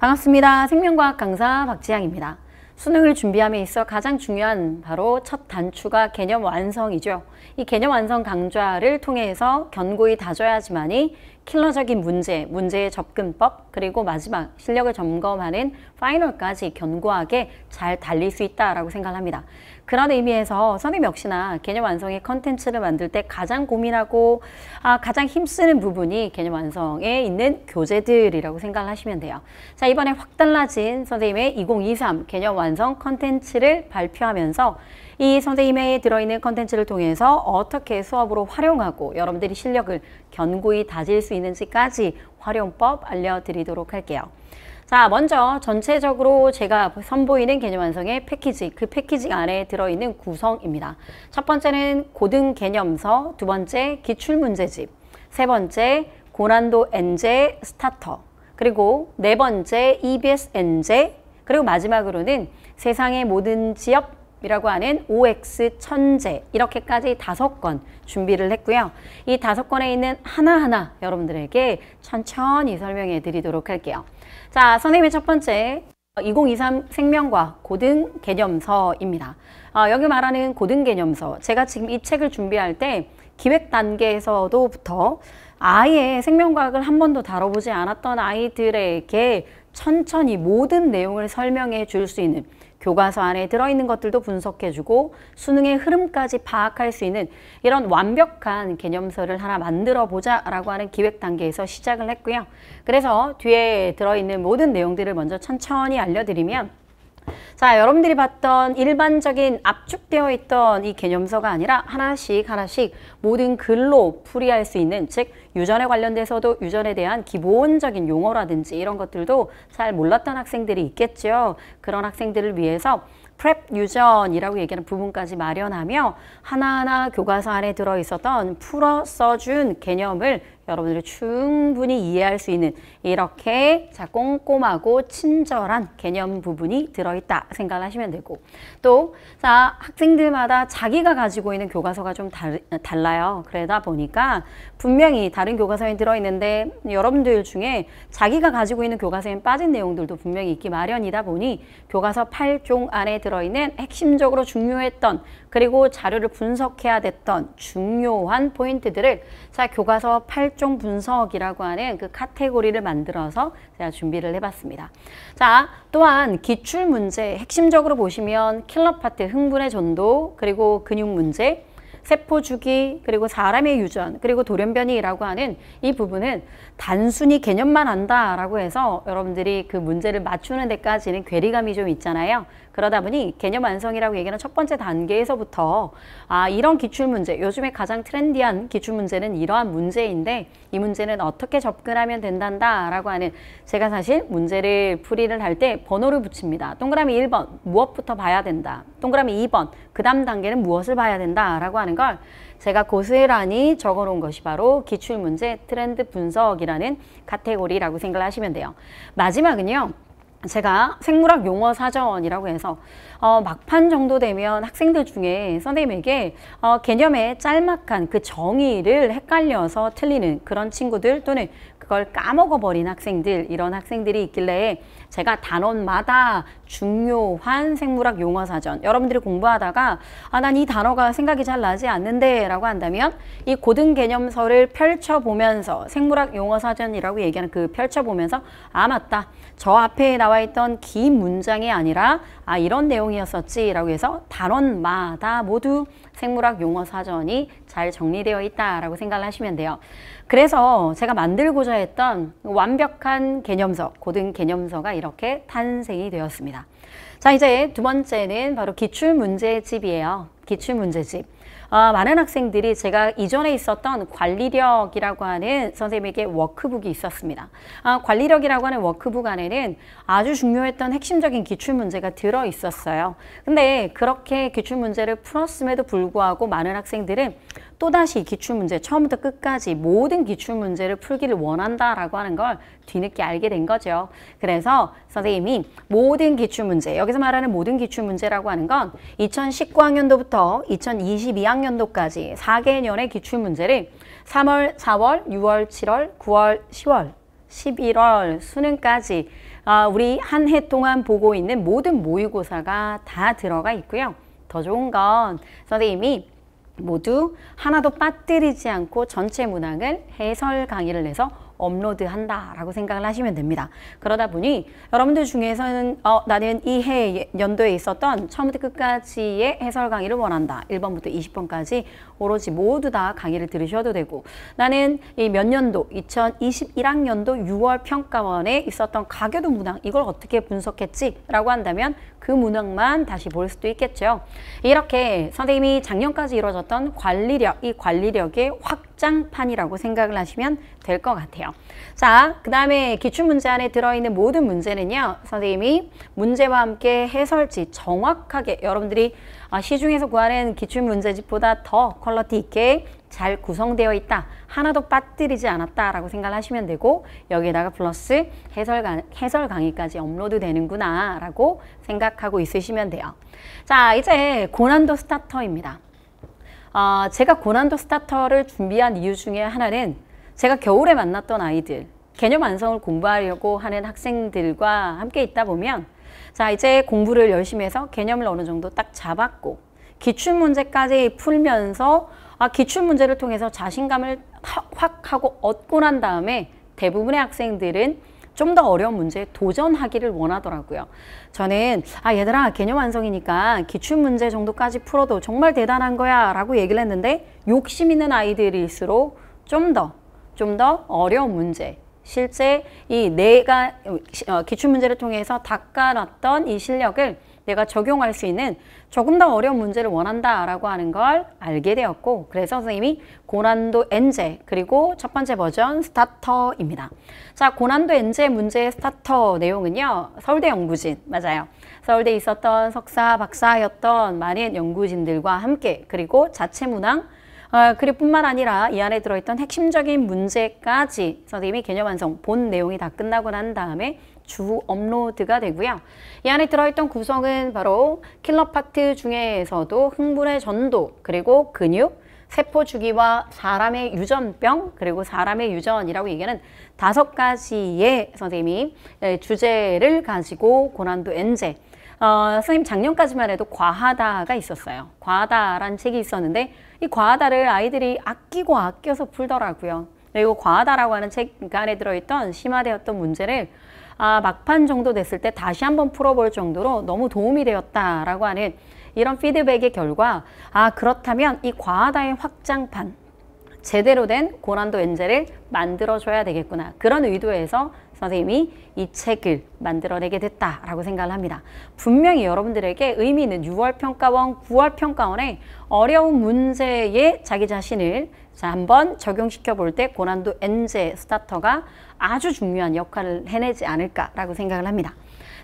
반갑습니다. 생명과학 강사 박지향입니다. 수능을 준비함에 있어 가장 중요한 바로 첫 단추가 개념 완성이죠. 이 개념 완성 강좌를 통해서 견고히 다져야지만이 킬러적인 문제, 문제의 접근법, 그리고 마지막 실력을 점검하는 파이널까지 견고하게 잘 달릴 수 있다라고 생각합니다. 그런 의미에서 선생님 역시나 개념 완성의 컨텐츠를 만들 때 가장 고민하고 아, 가장 힘쓰는 부분이 개념 완성에 있는 교재들이라고 생각을 하시면 돼요. 자 이번에 확 달라진 선생님의 2023 개념 완성 컨텐츠를 발표하면서 이 선생님의 들어있는 컨텐츠를 통해서 어떻게 수업으로 활용하고 여러분들이 실력을 견고히 다질 수 있는지까지 활용법 알려드리도록 할게요. 자 먼저 전체적으로 제가 선보이는 개념 완성의 패키지 그 패키지 안에 들어있는 구성입니다. 첫 번째는 고등 개념서, 두 번째 기출문제집, 세 번째 고난도 엔제 스타터, 그리고 네 번째 EBS 엔제, 그리고 마지막으로는 세상의 모든 지역 이라고 하는 OX 천재 이렇게까지 다섯 권 준비를 했고요. 이 다섯 권에 있는 하나하나 여러분들에게 천천히 설명해 드리도록 할게요. 자, 선생님의 첫 번째 2023 어, 생명과 고등 개념서입니다. 어, 여기 말하는 고등 개념서, 제가 지금 이 책을 준비할 때 기획 단계에서도부터 아예 생명과학을 한 번도 다뤄보지 않았던 아이들에게 천천히 모든 내용을 설명해 줄 수 있는 교과서 안에 들어있는 것들도 분석해주고 수능의 흐름까지 파악할 수 있는 이런 완벽한 개념서를 하나 만들어보자 라고 하는 기획 단계에서 시작을 했고요. 그래서 뒤에 들어있는 모든 내용들을 먼저 천천히 알려드리면 자 여러분들이 봤던 일반적인 압축되어 있던 이 개념서가 아니라 하나씩 하나씩 모든 글로 풀이할 수 있는 즉 유전에 관련돼서도 유전에 대한 기본적인 용어라든지 이런 것들도 잘 몰랐던 학생들이 있겠죠 그런 학생들을 위해서 prep 유전이라고 얘기하는 부분까지 마련하며 하나하나 교과서 안에 들어있었던 풀어 써준 개념을 여러분들이 충분히 이해할 수 있는 이렇게 자 꼼꼼하고 친절한 개념 부분이 들어있다 생각하시면 되고 또 자 학생들마다 자기가 가지고 있는 교과서가 좀 달, 달라요. 그러다 보니까 분명히 다른 교과서에 들어있는데 여러분들 중에 자기가 가지고 있는 교과서에 빠진 내용들도 분명히 있기 마련이다 보니 교과서 8종 안에 들어있는 핵심적으로 중요했던 그리고 자료를 분석해야 됐던 중요한 포인트들을 자 교과서 8종 분석이라고 하는 그 카테고리를 만들어서 제가 준비를 해봤습니다. 자 또한 기출 문제 핵심적으로 보시면 킬러 파트 흥분의 전도 그리고 근육 문제 세포 주기 그리고 사람의 유전 그리고 돌연변이라고 하는 이 부분은 단순히 개념만 안다라고 해서 여러분들이 그 문제를 맞추는 데까지는 괴리감이 좀 있잖아요. 그러다 보니 개념 완성이라고 얘기하는 첫 번째 단계에서부터 아 이런 기출문제, 요즘에 가장 트렌디한 기출문제는 이러한 문제인데 이 문제는 어떻게 접근하면 된단다 라고 하는 제가 사실 문제를 풀이를 할 때 번호를 붙입니다. 동그라미 1번 무엇부터 봐야 된다. 동그라미 2번 그 다음 단계는 무엇을 봐야 된다 라고 하는 걸 제가 고스란히 적어놓은 것이 바로 기출문제 트렌드 분석이라는 카테고리라고 생각을 하시면 돼요. 마지막은요. 제가 생물학 용어 사전이라고 해서 어, 막판 정도 되면 학생들 중에 선생님에게 어, 개념의 짤막한 그 정의를 헷갈려서 틀리는 그런 친구들 또는 그걸 까먹어버린 학생들 이런 학생들이 있길래 제가 단원마다 중요한 생물학 용어 사전 여러분들이 공부하다가 아 난 이 단어가 생각이 잘 나지 않는데 라고 한다면 이 고등 개념서를 펼쳐보면서 생물학 용어 사전이라고 얘기하는 그 펼쳐보면서 아 맞다 저 앞에 나와 있던 긴 문장이 아니라 아 이런 내용이었었지 라고 해서 단원마다 모두 생물학 용어 사전이 잘 정리되어 있다라고 생각을 하시면 돼요. 그래서 제가 만들고자 했던 완벽한 개념서, 고등 개념서가 이렇게 탄생이 되었습니다. 자 이제 두 번째는 바로 기출문제집이에요. 기출문제집. 어, 많은 학생들이 제가 이전에 있었던 관리력이라고 하는 선생님에게 워크북이 있었습니다. 아, 관리력이라고 하는 워크북 안에는 아주 중요했던 핵심적인 기출문제가 들어 있었어요. 근데 그렇게 기출문제를 풀었음에도 불구하고 많은 학생들은 또다시 기출문제 처음부터 끝까지 모든 기출문제를 풀기를 원한다라고 하는 걸 뒤늦게 알게 된 거죠. 그래서 선생님이 모든 기출문제, 여기서 말하는 모든 기출문제라고 하는 건 2019학년도부터 2022학년도까지 4개년의 기출문제를 3월, 4월, 6월, 7월, 9월, 10월, 11월 수능까지 어, 우리 한 해 동안 보고 있는 모든 모의고사가 다 들어가 있고요. 더 좋은 건 선생님이 모두 하나도 빠뜨리지 않고 전체 문항을 해설 강의를 내서 업로드한다라고 생각을 하시면 됩니다. 그러다 보니 여러분들 중에서는 어, 나는 이 해 연도에 있었던 처음부터 끝까지의 해설 강의를 원한다. 1번부터 20번까지 오로지 모두 다 강의를 들으셔도 되고 나는 이 몇 년도 2021학년도 6월 평가원에 있었던 가교도 문항 이걸 어떻게 분석했지라고 한다면 그 문항만 다시 볼 수도 있겠죠. 이렇게 선생님이 작년까지 이루어졌던 관리력 이 관리력의 확 확장판이라고 생각을 하시면 될 것 같아요. 자, 그 다음에 기출문제 안에 들어있는 모든 문제는요. 선생님이 문제와 함께 해설지 정확하게 여러분들이 아, 시중에서 구하는 기출문제집보다 더 퀄러티 있게 잘 구성되어 있다. 하나도 빠뜨리지 않았다라고 생각하시면 되고 여기에다가 플러스 해설, 강, 해설 강의까지 업로드 되는구나 라고 생각하고 있으시면 돼요. 자 이제 고난도 스타터입니다. 아, 제가 고난도 스타터를 준비한 이유 중에 하나는 제가 겨울에 만났던 아이들, 개념 완성을 공부하려고 하는 학생들과 함께 있다 보면 자, 이제 공부를 열심히 해서 개념을 어느 정도 딱 잡았고 기출문제까지 풀면서 아, 기출문제를 통해서 자신감을 확 하고 얻고 난 다음에 대부분의 학생들은 좀더 어려운 문제에 도전하기를 원하더라고요. 저는 아 얘들아 개념 완성이니까 기출 문제 정도까지 풀어도 정말 대단한 거야 라고 얘기를 했는데 욕심 있는 아이들일수록 좀 더 좀 더 어려운 문제 실제 이 내가 어, 기출 문제를 통해서 닦아놨던 이 실력을 얘가 적용할 수 있는 조금 더 어려운 문제를 원한다라고 하는 걸 알게 되었고 그래서 선생님이 고난도 엔제 그리고 첫 번째 버전 스타터입니다. 자 고난도 엔제 문제의 스타터 내용은요 서울대 연구진 맞아요. 서울대 있었던 석사 박사였던 많은 연구진들과 함께 그리고 자체 문항 어, 아, 그리고 뿐만 아니라 이 안에 들어있던 핵심적인 문제까지 선생님이 개념 완성 본 내용이 다 끝나고 난 다음에 주 업로드가 되고요. 이 안에 들어있던 구성은 바로 킬러 파트 중에서도 흥분의 전도 그리고 근육 세포 주기와 사람의 유전병 그리고 사람의 유전이라고 얘기하는 다섯 가지의 선생님이 예, 주제를 가지고 고난도 엔젤 어, 선생님 작년까지만 해도 과하다가 있었어요. 과하다란 책이 있었는데 이 과하다를 아이들이 아끼고 아껴서 풀더라고요. 그리고 네, 과하다라고 하는 책 안에 들어있던 심화되었던 문제를 아, 막판 정도 됐을 때 다시 한번 풀어볼 정도로 너무 도움이 되었다라고 하는 이런 피드백의 결과 아 그렇다면 이 과하다의 확장판 제대로 된 고난도 엔젤을 만들어줘야 되겠구나 그런 의도에서 선생님이 이 책을 만들어내게 됐다라고 생각을 합니다. 분명히 여러분들에게 의미 있는 6월 평가원, 9월 평가원에 어려운 문제에 자기 자신을 한번 적용시켜 볼 때 고난도 엔제 스타터가 아주 중요한 역할을 해내지 않을까라고 생각을 합니다.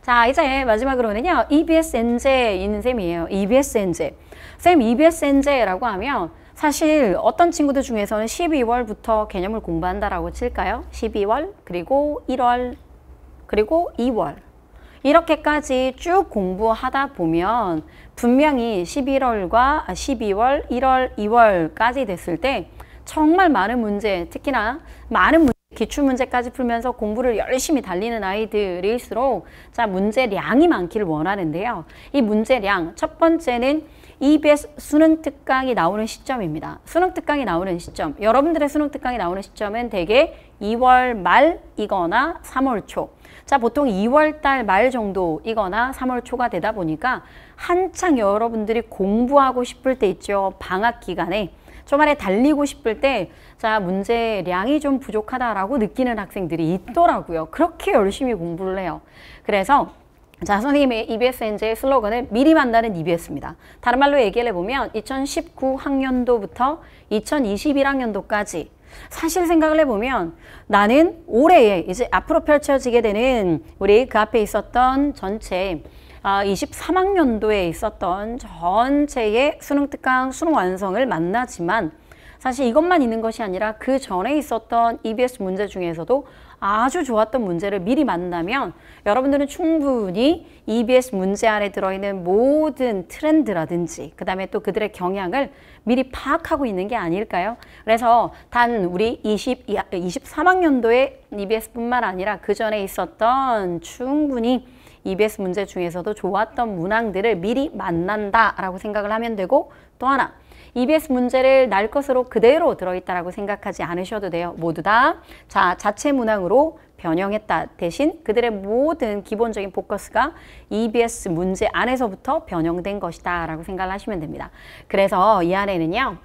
자, 이제 마지막으로는요. EBS 엔제인 셈이에요. EBS 엔제. 쌤 EBS 엔제라고 하면 사실 어떤 친구들 중에서는 12월부터 개념을 공부한다라고 칠까요? 12월, 그리고 1월, 그리고 2월. 이렇게까지 쭉 공부하다 보면 분명히 11월과 12월, 아, 1월, 2월까지 됐을 때 정말 많은 문제, 특히나 많은 문제, 기출 문제까지 풀면서 공부를 열심히 달리는 아이들일수록 자 문제량이 많기를 원하는데요. 이 문제량 첫 번째는 EBS 수능 특강이 나오는 시점입니다. 수능 특강이 나오는 시점. 여러분들의 수능 특강이 나오는 시점은 대개 2월 말이거나 3월 초. 자, 보통 2월 달 말 정도이거나 3월 초가 되다 보니까 한창 여러분들이 공부하고 싶을 때 있죠. 방학 기간에. 초반에 달리고 싶을 때, 자, 문제량이 좀 부족하다라고 느끼는 학생들이 있더라고요. 그렇게 열심히 공부를 해요. 그래서 자 선생님의 EBS 엔젤 슬로건은 미리 만나는 EBS입니다. 다른 말로 얘기를 해보면 2019 학년도부터 2021학년도까지 사실 생각을 해보면 나는 올해에 이제 앞으로 펼쳐지게 되는 우리 그 앞에 있었던 전체 23학년도에 아, 있었던 전체의 수능 특강 수능 완성을 만나지만 사실 이것만 있는 것이 아니라 그 전에 있었던 EBS 문제 중에서도 아주 좋았던 문제를 미리 만나면 여러분들은 충분히 EBS 문제 안에 들어있는 모든 트렌드라든지 그 다음에 또 그들의 경향을 미리 파악하고 있는 게 아닐까요? 그래서 단 우리 20, 23학년도에 EBS뿐만 아니라 그 전에 있었던 충분히 EBS 문제 중에서도 좋았던 문항들을 미리 만난다라고 생각을 하면 되고 또 하나 EBS 문제를 날 것으로 그대로 들어있다라고 생각하지 않으셔도 돼요. 모두 다 자, 자체 문항으로 변형했다 대신 그들의 모든 기본적인 포커스가 EBS 문제 안에서부터 변형된 것이다 라고 생각을 하시면 됩니다. 그래서 이 안에는요.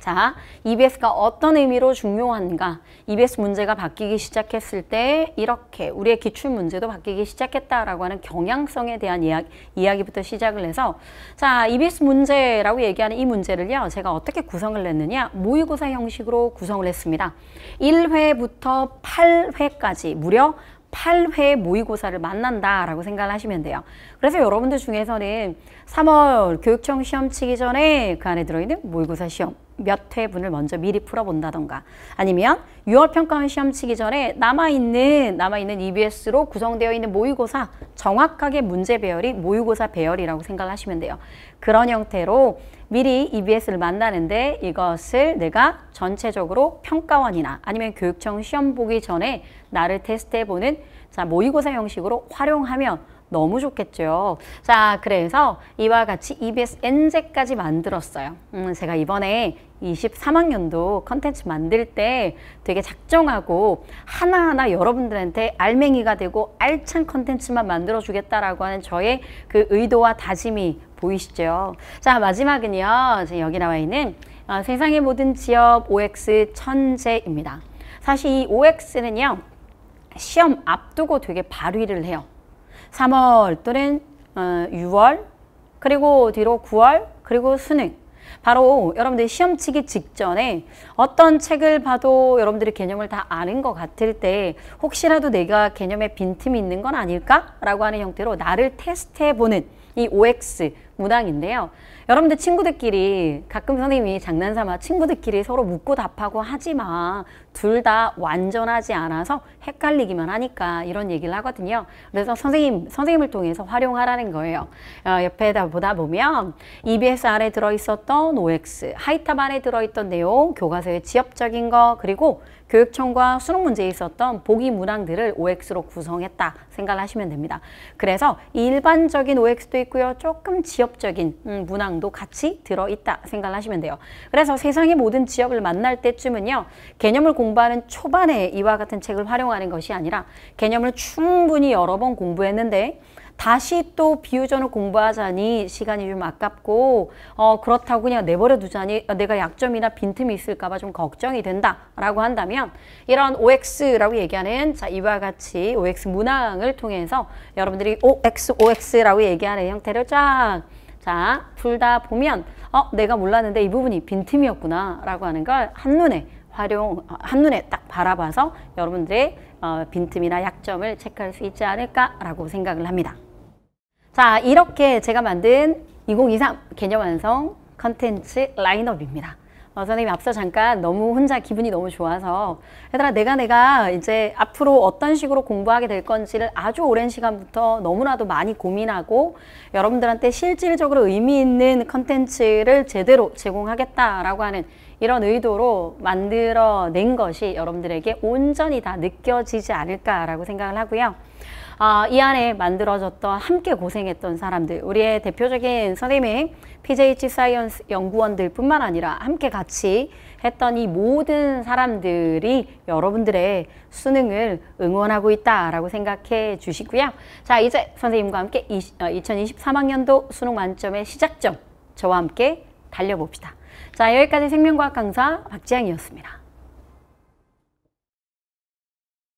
자, EBS가 어떤 의미로 중요한가? EBS 문제가 바뀌기 시작했을 때 이렇게 우리의 기출 문제도 바뀌기 시작했다라고 하는 경향성에 대한 이야기, 이야기부터 시작을 해서 자, EBS 문제라고 얘기하는 이 문제를요. 제가 어떻게 구성을 했느냐? 모의고사 형식으로 구성을 했습니다. 1회부터 8회까지 무려 8회 모의고사를 만난다라고 생각을 하시면 돼요. 그래서 여러분들 중에서는 3월 교육청 시험 치기 전에 그 안에 들어있는 모의고사 시험 몇 회분을 먼저 미리 풀어본다던가 아니면 6월 평가원 시험 치기 전에 남아있는 남아있는 EBS로 구성되어 있는 모의고사 정확하게 문제 배열이 모의고사 배열이라고 생각하시면 돼요. 그런 형태로 미리 EBS를 만나는데 이것을 내가 전체적으로 평가원이나 아니면 교육청 시험 보기 전에 나를 테스트해보는 자 모의고사 형식으로 활용하면 너무 좋겠죠. 자, 그래서 이와 같이 EBS NZ까지 만들었어요. 음, 제가 이번에 23학년도 컨텐츠 만들 때 되게 작정하고 하나하나 여러분들한테 알맹이가 되고 알찬 컨텐츠만 만들어 주겠다라고 하는 저의 그 의도와 다짐이 보이시죠? 자, 마지막은요. 여기 나와 있는 어, 세상의 모든 지역 OX 천재입니다. 사실 이 OX는요. 시험 앞두고 되게 발휘를 해요. 3월 또는 6월 그리고 뒤로 9월 그리고 수능 바로 여러분들이 시험치기 직전에 어떤 책을 봐도 여러분들이 개념을 다 아는 것 같을 때 혹시라도 내가 개념에 빈틈이 있는 건 아닐까라고 하는 형태로 나를 테스트해보는 이 OX 문항인데요. 여러분들 친구들끼리 가끔 선생님이 장난삼아 친구들끼리 서로 묻고 답하고 하지마둘 다 완전하지 않아서 헷갈리기만 하니까 이런 얘기를 하거든요. 그래서 선생님, 선생님을 통해서 활용하라는 거예요. 어, 옆에다 보다 보면 EBS 안에 들어있었던 OX, 하이탑 안에 들어있던 내용, 교과서의 지엽적인 거, 그리고 교육청과 수능 문제에 있었던 보기 문항들을 OX로 구성했다 생각하시면 됩니다. 그래서 일반적인 OX도 있고요. 조금 지역적인 음, 문항도 같이 들어있다 생각하시면 돼요. 그래서 세상의 모든 지역을 만날 때쯤은요. 개념을 공부하는 초반에 이와 같은 책을 활용하는 것이 아니라 개념을 충분히 여러 번 공부했는데 다시 또 비유전을 공부하자니 시간이 좀 아깝고 어, 그렇다고 그냥 내버려 두자니 어, 내가 약점이나 빈틈이 있을까 봐 좀 걱정이 된다라고 한다면 이런 OX라고 얘기하는 자 이와 같이 OX 문항을 통해서 여러분들이 OX, OX라고 얘기하는 형태를 쫙 자, 풀다 보면 어, 내가 몰랐는데 이 부분이 빈틈이었구나 라고 하는 걸 한눈에 활용, 어, 한눈에 딱 바라봐서 여러분들의 어, 빈틈이나 약점을 체크할 수 있지 않을까라고 생각을 합니다. 자, 이렇게 제가 만든 2023 개념 완성 컨텐츠 라인업입니다. 어, 선생님 앞서 잠깐 너무 혼자 기분이 너무 좋아서 얘들아 내가 내가 이제 앞으로 어떤 식으로 공부하게 될 건지를 아주 오랜 시간부터 너무나도 많이 고민하고 여러분들한테 실질적으로 의미 있는 컨텐츠를 제대로 제공하겠다라고 하는 이런 의도로 만들어낸 것이 여러분들에게 온전히 다 느껴지지 않을까라고 생각을 하고요. 아, 이 안에 만들어졌던 함께 고생했던 사람들 우리의 대표적인 선생님 PJH 사이언스 연구원들뿐만 아니라 함께 같이 했던 이 모든 사람들이 여러분들의 수능을 응원하고 있다라고 생각해 주시고요. 자 이제 선생님과 함께 20, 2023학년도 어, 수능 만점의 시작점 저와 함께 달려봅시다. 자 여기까지 생명과학 강사 박지향이었습니다.